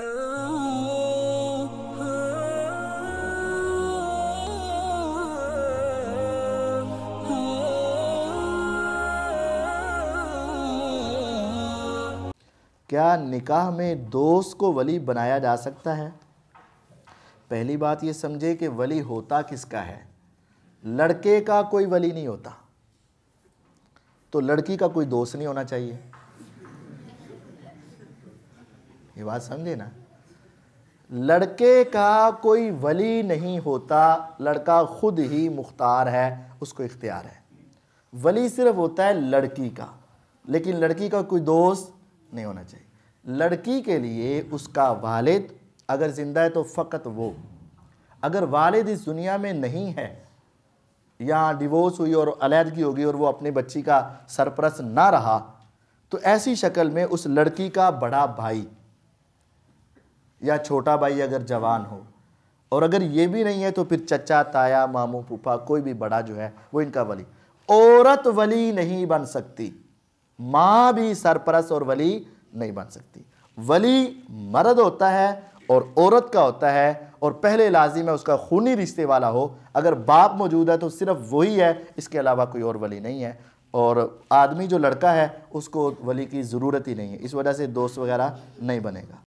क्या निकाह में दोस्त को वली बनाया जा सकता है पहली बात ये समझे कि वली होता किसका है लड़के का कोई वली नहीं होता तो लड़की का कोई दोस्त नहीं होना चाहिए ये बात समझे ना लड़के का कोई वली नहीं होता लड़का खुद ही मुख्तार है उसको इख्तियार है वली सिर्फ होता है लड़की का लेकिन लड़की का कोई दोस्त नहीं होना चाहिए लड़की के लिए उसका वालिद अगर ज़िंदा है तो फ़कत वो अगर वालिद इस दुनिया में नहीं है या डिवोर्स हुई और अलीहदगी होगी और वो अपने बच्ची का सरपरस ना रहा तो ऐसी शक्ल में उस लड़की का बड़ा भाई या छोटा भाई अगर जवान हो और अगर ये भी नहीं है तो फिर चचा ताया मामू फूफा कोई भी बड़ा जो है वो इनका वली औरत वली नहीं बन सकती माँ भी सरपरस और वली नहीं बन सकती वली मर्द होता है और औरत का होता है और पहले लाजिम है उसका खूनी रिश्ते वाला हो अगर बाप मौजूद है तो सिर्फ वही है इसके अलावा कोई और वली नहीं है और आदमी जो लड़का है उसको वली की ज़रूरत ही नहीं है इस वजह से दोस्त वगैरह नहीं बनेगा